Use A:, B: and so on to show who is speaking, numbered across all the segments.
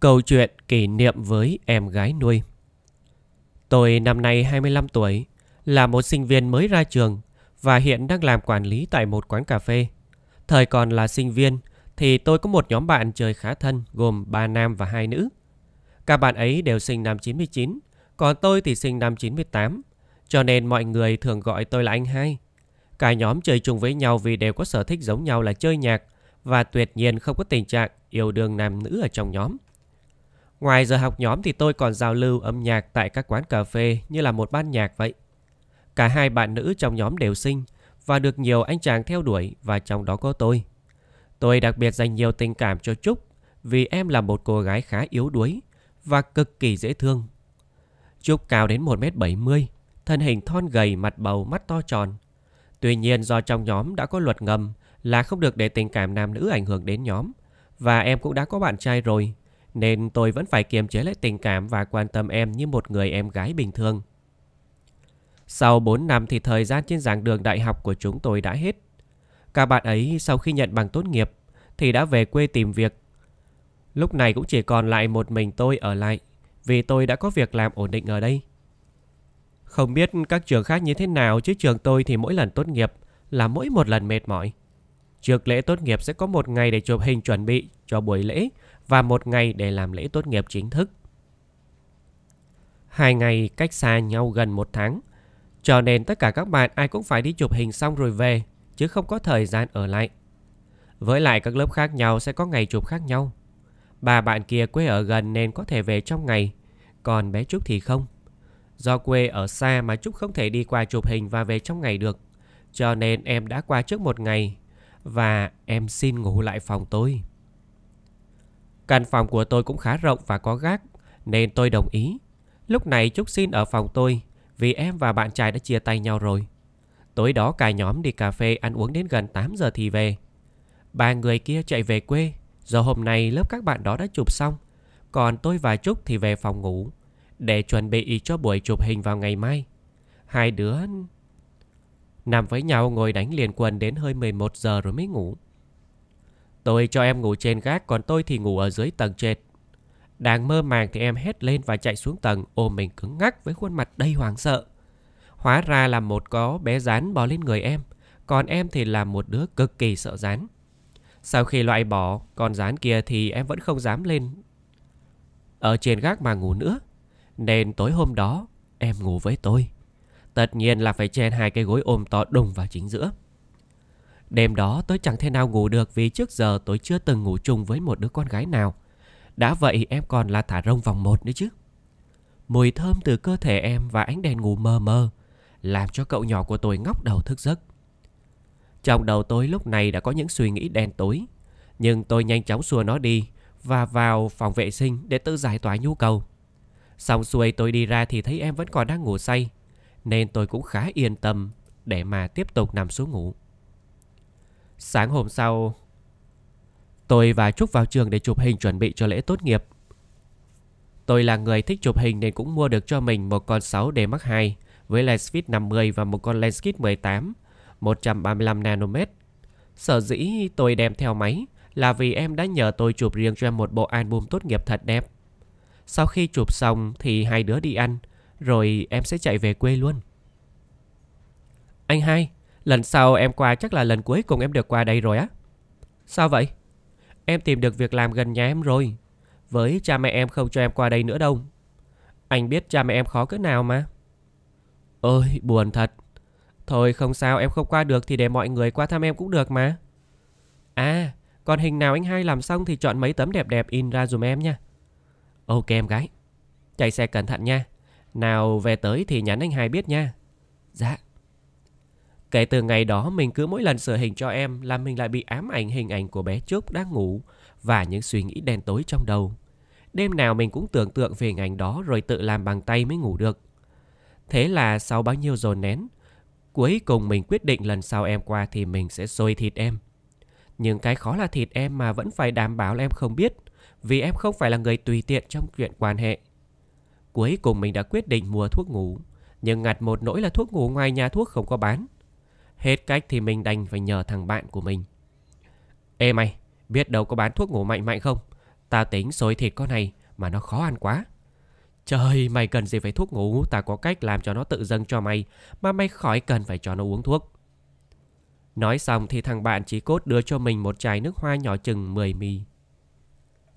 A: Câu chuyện kỷ niệm với em gái nuôi Tôi năm nay 25 tuổi, là một sinh viên mới ra trường và hiện đang làm quản lý tại một quán cà phê. Thời còn là sinh viên thì tôi có một nhóm bạn chơi khá thân gồm 3 nam và 2 nữ. Các bạn ấy đều sinh năm 99, còn tôi thì sinh năm 98, cho nên mọi người thường gọi tôi là anh hai. Cả nhóm chơi chung với nhau vì đều có sở thích giống nhau là chơi nhạc và tuyệt nhiên không có tình trạng yêu đương nam nữ ở trong nhóm. Ngoài giờ học nhóm thì tôi còn giao lưu âm nhạc tại các quán cà phê như là một ban nhạc vậy. Cả hai bạn nữ trong nhóm đều xinh và được nhiều anh chàng theo đuổi và trong đó có tôi. Tôi đặc biệt dành nhiều tình cảm cho Trúc vì em là một cô gái khá yếu đuối và cực kỳ dễ thương. Trúc cao đến 1m70, thân hình thon gầy, mặt bầu, mắt to tròn. Tuy nhiên do trong nhóm đã có luật ngầm là không được để tình cảm nam nữ ảnh hưởng đến nhóm và em cũng đã có bạn trai rồi nên tôi vẫn phải kiềm chế lại tình cảm và quan tâm em như một người em gái bình thường. Sau 4 năm thì thời gian trên giảng đường đại học của chúng tôi đã hết. Các bạn ấy sau khi nhận bằng tốt nghiệp thì đã về quê tìm việc. Lúc này cũng chỉ còn lại một mình tôi ở lại vì tôi đã có việc làm ổn định ở đây. Không biết các trường khác như thế nào chứ trường tôi thì mỗi lần tốt nghiệp là mỗi một lần mệt mỏi. Trước lễ tốt nghiệp sẽ có một ngày để chụp hình chuẩn bị cho buổi lễ và một ngày để làm lễ tốt nghiệp chính thức. Hai ngày cách xa nhau gần một tháng, cho nên tất cả các bạn ai cũng phải đi chụp hình xong rồi về, chứ không có thời gian ở lại. Với lại các lớp khác nhau sẽ có ngày chụp khác nhau. Bà bạn kia quê ở gần nên có thể về trong ngày, còn bé Trúc thì không. Do quê ở xa mà Trúc không thể đi qua chụp hình và về trong ngày được, cho nên em đã qua trước một ngày và em xin ngủ lại phòng tôi. Căn phòng của tôi cũng khá rộng và có gác, nên tôi đồng ý. Lúc này Trúc xin ở phòng tôi, vì em và bạn trai đã chia tay nhau rồi. Tối đó cả nhóm đi cà phê ăn uống đến gần 8 giờ thì về. Ba người kia chạy về quê, do hôm nay lớp các bạn đó đã chụp xong. Còn tôi và Trúc thì về phòng ngủ, để chuẩn bị cho buổi chụp hình vào ngày mai. Hai đứa nằm với nhau ngồi đánh liền quần đến hơi 11 giờ rồi mới ngủ. Tôi cho em ngủ trên gác còn tôi thì ngủ ở dưới tầng trệt. Đang mơ màng thì em hét lên và chạy xuống tầng ôm mình cứng ngắc với khuôn mặt đầy hoảng sợ. Hóa ra là một có bé rán bò lên người em, còn em thì là một đứa cực kỳ sợ rán. Sau khi loại bỏ con rán kia thì em vẫn không dám lên ở trên gác mà ngủ nữa. Nên tối hôm đó em ngủ với tôi. Tất nhiên là phải chen hai cái gối ôm to đùng vào chính giữa. Đêm đó tôi chẳng thể nào ngủ được vì trước giờ tôi chưa từng ngủ chung với một đứa con gái nào. Đã vậy em còn là thả rông vòng một nữa chứ. Mùi thơm từ cơ thể em và ánh đèn ngủ mơ mơ làm cho cậu nhỏ của tôi ngóc đầu thức giấc. Trong đầu tôi lúc này đã có những suy nghĩ đen tối, nhưng tôi nhanh chóng xua nó đi và vào phòng vệ sinh để tự giải tỏa nhu cầu. Xong xuôi tôi đi ra thì thấy em vẫn còn đang ngủ say, nên tôi cũng khá yên tâm để mà tiếp tục nằm xuống ngủ. Sáng hôm sau, tôi và Trúc vào trường để chụp hình chuẩn bị cho lễ tốt nghiệp. Tôi là người thích chụp hình nên cũng mua được cho mình một con 6D Mark 2 với lens fit 50 và một con lens kit 18, 135 nanomet. Sở dĩ tôi đem theo máy là vì em đã nhờ tôi chụp riêng cho em một bộ album tốt nghiệp thật đẹp. Sau khi chụp xong thì hai đứa đi ăn, rồi em sẽ chạy về quê luôn. Anh hai, Lần sau em qua chắc là lần cuối cùng em được qua đây rồi á. Sao vậy? Em tìm được việc làm gần nhà em rồi. Với cha mẹ em không cho em qua đây nữa đâu. Anh biết cha mẹ em khó cỡ nào mà. Ôi, buồn thật. Thôi không sao, em không qua được thì để mọi người qua thăm em cũng được mà. À, còn hình nào anh hai làm xong thì chọn mấy tấm đẹp đẹp in ra dùm em nha. Ok em gái. Chạy xe cẩn thận nha. Nào về tới thì nhắn anh hai biết nha. Dạ. Kể từ ngày đó mình cứ mỗi lần sửa hình cho em là mình lại bị ám ảnh hình ảnh của bé Trúc đang ngủ và những suy nghĩ đen tối trong đầu. Đêm nào mình cũng tưởng tượng về hình ảnh đó rồi tự làm bằng tay mới ngủ được. Thế là sau bao nhiêu dồn nén, cuối cùng mình quyết định lần sau em qua thì mình sẽ xôi thịt em. Nhưng cái khó là thịt em mà vẫn phải đảm bảo là em không biết, vì em không phải là người tùy tiện trong chuyện quan hệ. Cuối cùng mình đã quyết định mua thuốc ngủ, nhưng ngặt một nỗi là thuốc ngủ ngoài nhà thuốc không có bán. Hết cách thì mình đành phải nhờ thằng bạn của mình. Ê mày, biết đâu có bán thuốc ngủ mạnh mạnh không? Tao tính xối thịt con này mà nó khó ăn quá. Trời, mày cần gì phải thuốc ngủ, ta có cách làm cho nó tự dâng cho mày, mà mày khỏi cần phải cho nó uống thuốc. Nói xong thì thằng bạn chỉ cốt đưa cho mình một chai nước hoa nhỏ chừng 10 mì.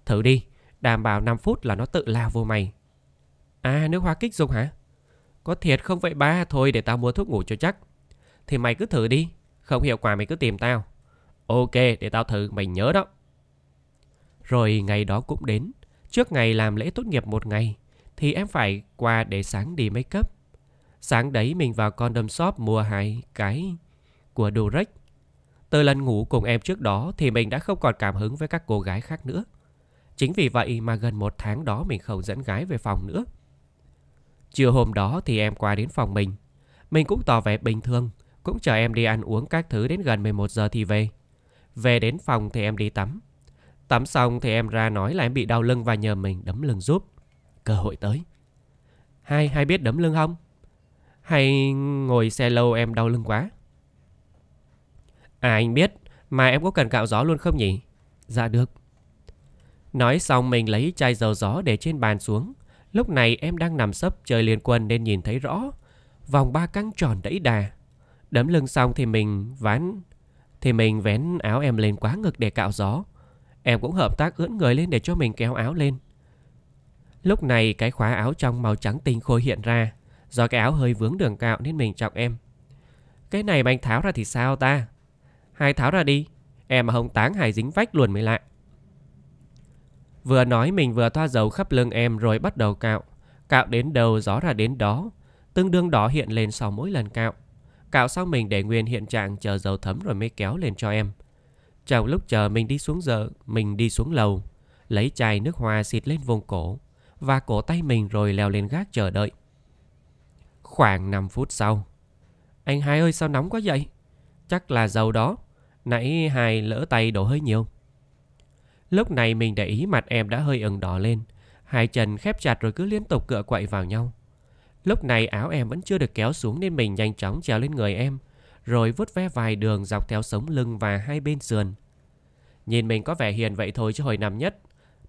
A: Thử đi, đảm bảo 5 phút là nó tự lao vô mày. À, nước hoa kích dục hả? Có thiệt không vậy ba, thôi để tao mua thuốc ngủ cho chắc. Thì mày cứ thử đi Không hiệu quả mày cứ tìm tao Ok để tao thử mày nhớ đó Rồi ngày đó cũng đến Trước ngày làm lễ tốt nghiệp một ngày Thì em phải qua để sáng đi make up Sáng đấy mình vào condom shop mua hai cái của Durex từ lần ngủ cùng em trước đó thì mình đã không còn cảm hứng với các cô gái khác nữa. Chính vì vậy mà gần một tháng đó mình không dẫn gái về phòng nữa. chiều hôm đó thì em qua đến phòng mình. Mình cũng tỏ vẻ bình thường, cũng chờ em đi ăn uống các thứ đến gần 11 giờ thì về. Về đến phòng thì em đi tắm. Tắm xong thì em ra nói là em bị đau lưng và nhờ mình đấm lưng giúp. Cơ hội tới. Hai, hai biết đấm lưng không? Hay ngồi xe lâu em đau lưng quá? À anh biết, mà em có cần cạo gió luôn không nhỉ? Dạ được. Nói xong mình lấy chai dầu gió để trên bàn xuống. Lúc này em đang nằm sấp chơi liên quân nên nhìn thấy rõ. Vòng ba căng tròn đẫy đà Đấm lưng xong thì mình ván thì mình vén áo em lên quá ngực để cạo gió. Em cũng hợp tác ưỡn người lên để cho mình kéo áo lên. Lúc này cái khóa áo trong màu trắng tinh khôi hiện ra, do cái áo hơi vướng đường cạo nên mình chọc em. Cái này mà anh tháo ra thì sao ta? Hai tháo ra đi, em mà không táng hài dính vách luôn mới lạ. Vừa nói mình vừa thoa dầu khắp lưng em rồi bắt đầu cạo. Cạo đến đầu gió ra đến đó, tương đương đỏ hiện lên sau mỗi lần cạo. Cạo xong mình để nguyên hiện trạng chờ dầu thấm rồi mới kéo lên cho em. Trong lúc chờ mình đi xuống giờ, mình đi xuống lầu, lấy chai nước hoa xịt lên vùng cổ và cổ tay mình rồi leo lên gác chờ đợi. Khoảng 5 phút sau, anh hai ơi sao nóng quá vậy? Chắc là dầu đó, nãy hai lỡ tay đổ hơi nhiều. Lúc này mình để ý mặt em đã hơi ửng đỏ lên, hai chân khép chặt rồi cứ liên tục cựa quậy vào nhau. Lúc này áo em vẫn chưa được kéo xuống nên mình nhanh chóng trèo lên người em, rồi vút ve vài đường dọc theo sống lưng và hai bên sườn. Nhìn mình có vẻ hiền vậy thôi chứ hồi năm nhất,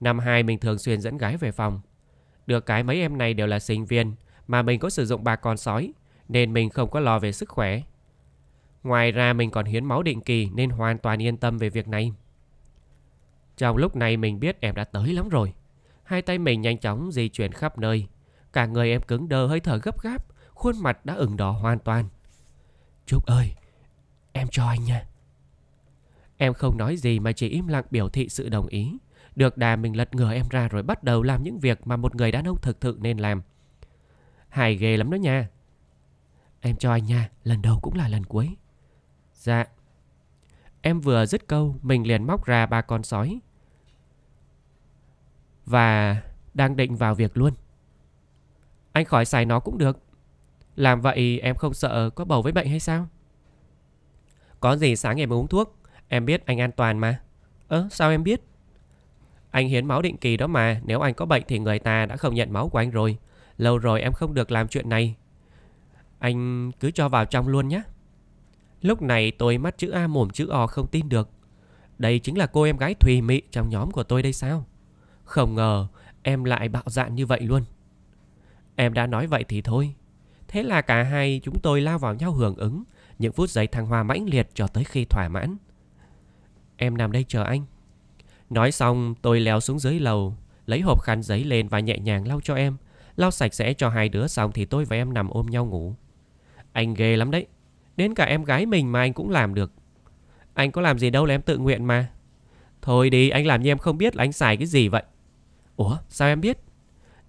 A: năm hai mình thường xuyên dẫn gái về phòng. Được cái mấy em này đều là sinh viên, mà mình có sử dụng bà con sói, nên mình không có lo về sức khỏe. Ngoài ra mình còn hiến máu định kỳ nên hoàn toàn yên tâm về việc này. Trong lúc này mình biết em đã tới lắm rồi. Hai tay mình nhanh chóng di chuyển khắp nơi, Cả người em cứng đơ hơi thở gấp gáp, khuôn mặt đã ửng đỏ hoàn toàn. Trúc ơi, em cho anh nha. Em không nói gì mà chỉ im lặng biểu thị sự đồng ý. Được đà mình lật ngửa em ra rồi bắt đầu làm những việc mà một người đàn ông thực sự nên làm. Hài ghê lắm đó nha. Em cho anh nha, lần đầu cũng là lần cuối. Dạ. Em vừa dứt câu, mình liền móc ra ba con sói. Và đang định vào việc luôn anh khỏi xài nó cũng được Làm vậy em không sợ có bầu với bệnh hay sao Có gì sáng em uống thuốc Em biết anh an toàn mà Ơ ờ, sao em biết Anh hiến máu định kỳ đó mà Nếu anh có bệnh thì người ta đã không nhận máu của anh rồi Lâu rồi em không được làm chuyện này Anh cứ cho vào trong luôn nhé Lúc này tôi mắt chữ A mồm chữ O không tin được Đây chính là cô em gái Thùy Mị trong nhóm của tôi đây sao Không ngờ em lại bạo dạn như vậy luôn Em đã nói vậy thì thôi. Thế là cả hai chúng tôi lao vào nhau hưởng ứng, những phút giây thăng hoa mãnh liệt cho tới khi thỏa mãn. Em nằm đây chờ anh. Nói xong, tôi leo xuống dưới lầu, lấy hộp khăn giấy lên và nhẹ nhàng lau cho em. Lau sạch sẽ cho hai đứa xong thì tôi và em nằm ôm nhau ngủ. Anh ghê lắm đấy. Đến cả em gái mình mà anh cũng làm được. Anh có làm gì đâu là em tự nguyện mà. Thôi đi, anh làm như em không biết là anh xài cái gì vậy. Ủa, sao em biết?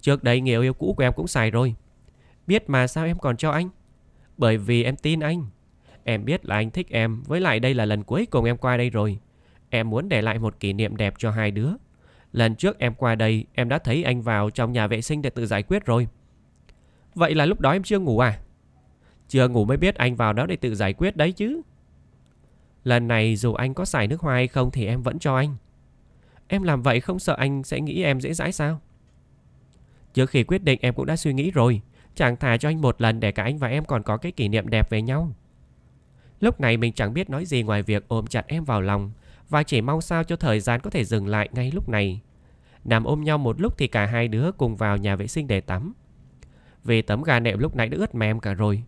A: Trước đây người yêu cũ của em cũng xài rồi Biết mà sao em còn cho anh Bởi vì em tin anh Em biết là anh thích em Với lại đây là lần cuối cùng em qua đây rồi Em muốn để lại một kỷ niệm đẹp cho hai đứa Lần trước em qua đây Em đã thấy anh vào trong nhà vệ sinh để tự giải quyết rồi Vậy là lúc đó em chưa ngủ à Chưa ngủ mới biết anh vào đó để tự giải quyết đấy chứ Lần này dù anh có xài nước hoa hay không Thì em vẫn cho anh Em làm vậy không sợ anh sẽ nghĩ em dễ dãi sao Trước khi quyết định em cũng đã suy nghĩ rồi Chẳng thà cho anh một lần để cả anh và em còn có cái kỷ niệm đẹp về nhau Lúc này mình chẳng biết nói gì ngoài việc ôm chặt em vào lòng Và chỉ mong sao cho thời gian có thể dừng lại ngay lúc này Nằm ôm nhau một lúc thì cả hai đứa cùng vào nhà vệ sinh để tắm Vì tấm gà nệm lúc nãy đã ướt mềm cả rồi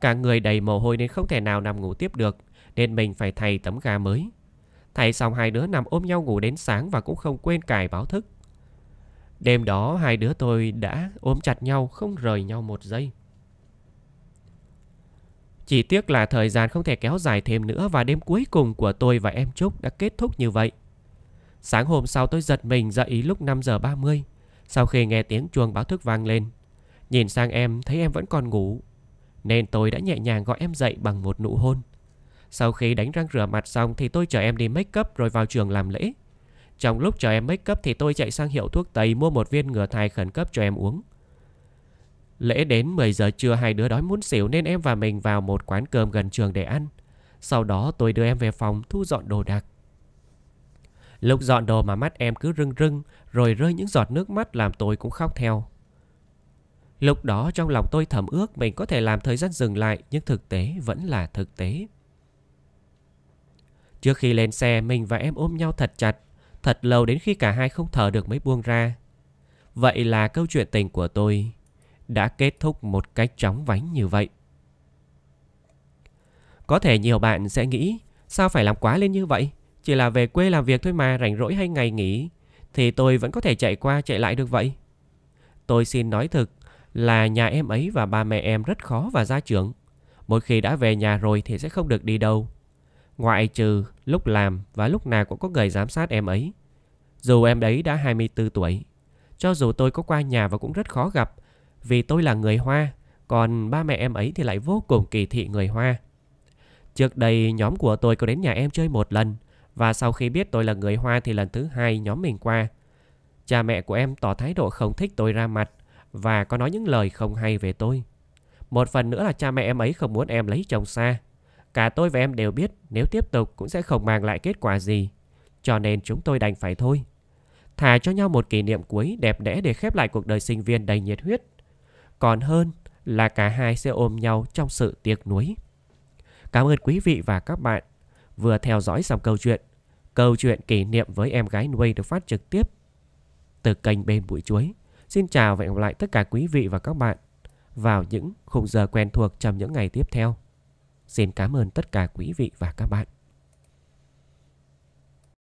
A: Cả người đầy mồ hôi nên không thể nào nằm ngủ tiếp được Nên mình phải thay tấm gà mới Thay xong hai đứa nằm ôm nhau ngủ đến sáng và cũng không quên cài báo thức Đêm đó hai đứa tôi đã ôm chặt nhau không rời nhau một giây. Chỉ tiếc là thời gian không thể kéo dài thêm nữa và đêm cuối cùng của tôi và em Trúc đã kết thúc như vậy. Sáng hôm sau tôi giật mình dậy lúc 5 giờ 30 sau khi nghe tiếng chuông báo thức vang lên. Nhìn sang em thấy em vẫn còn ngủ nên tôi đã nhẹ nhàng gọi em dậy bằng một nụ hôn. Sau khi đánh răng rửa mặt xong thì tôi chở em đi make up rồi vào trường làm lễ. Trong lúc chờ em make up thì tôi chạy sang hiệu thuốc Tây mua một viên ngừa thai khẩn cấp cho em uống. Lễ đến 10 giờ trưa hai đứa đói muốn xỉu nên em và mình vào một quán cơm gần trường để ăn. Sau đó tôi đưa em về phòng thu dọn đồ đạc. Lúc dọn đồ mà mắt em cứ rưng rưng rồi rơi những giọt nước mắt làm tôi cũng khóc theo. Lúc đó trong lòng tôi thầm ước mình có thể làm thời gian dừng lại nhưng thực tế vẫn là thực tế. Trước khi lên xe mình và em ôm nhau thật chặt Thật lâu đến khi cả hai không thở được mới buông ra. Vậy là câu chuyện tình của tôi đã kết thúc một cách chóng vánh như vậy. Có thể nhiều bạn sẽ nghĩ, sao phải làm quá lên như vậy? Chỉ là về quê làm việc thôi mà rảnh rỗi hay ngày nghỉ, thì tôi vẫn có thể chạy qua chạy lại được vậy. Tôi xin nói thực là nhà em ấy và ba mẹ em rất khó và ra trưởng. Một khi đã về nhà rồi thì sẽ không được đi đâu. Ngoại trừ lúc làm và lúc nào cũng có người giám sát em ấy. Dù em đấy đã 24 tuổi, cho dù tôi có qua nhà và cũng rất khó gặp vì tôi là người Hoa, còn ba mẹ em ấy thì lại vô cùng kỳ thị người Hoa. Trước đây nhóm của tôi có đến nhà em chơi một lần và sau khi biết tôi là người Hoa thì lần thứ hai nhóm mình qua. Cha mẹ của em tỏ thái độ không thích tôi ra mặt và có nói những lời không hay về tôi. Một phần nữa là cha mẹ em ấy không muốn em lấy chồng xa Cả tôi và em đều biết nếu tiếp tục cũng sẽ không mang lại kết quả gì. Cho nên chúng tôi đành phải thôi. Thả cho nhau một kỷ niệm cuối đẹp đẽ để khép lại cuộc đời sinh viên đầy nhiệt huyết. Còn hơn là cả hai sẽ ôm nhau trong sự tiếc nuối. Cảm ơn quý vị và các bạn vừa theo dõi xong câu chuyện. Câu chuyện kỷ niệm với em gái nuôi được phát trực tiếp từ kênh Bên Bụi Chuối. Xin chào và hẹn gặp lại tất cả quý vị và các bạn vào những khung giờ quen thuộc trong những ngày tiếp theo. Xin cảm ơn tất cả quý vị và các bạn.